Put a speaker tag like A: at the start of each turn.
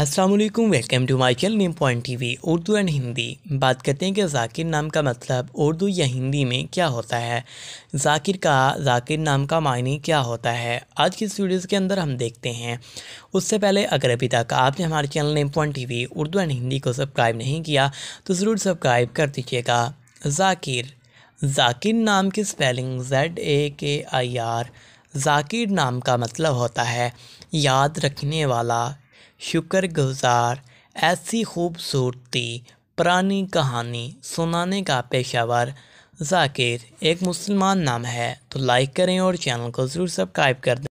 A: Aslam welcome to my channel name point TV वी and Hindi हिंदी बात करते हैं कि जाकिर नाम का मतलब उर्दू या हिंदी में क्या होता है जाकिर का जाकिर नाम का मायने क्या होता है आज की इस वीडियोज़ के अंदर हम देखते हैं उससे पहले अगर अभी तक आपने हमारे चैनल नेम पॉइंट टी वी उर्दू एंड हिंदी को सब्सक्राइब नहीं किया तो ज़रूर सब्सक्राइब कर दीजिएगा जाकिर जाकिर नाम की स्पेलिंग जेड ए के आई आर जाकिर नाम का मतलब होता है याद रखने वाला गुजार ऐसी खूबसूरती पुरानी कहानी सुनाने का पेशावर जाकिर एक मुसलमान नाम है तो लाइक करें और चैनल को ज़रूर सब्सक्राइब कर दें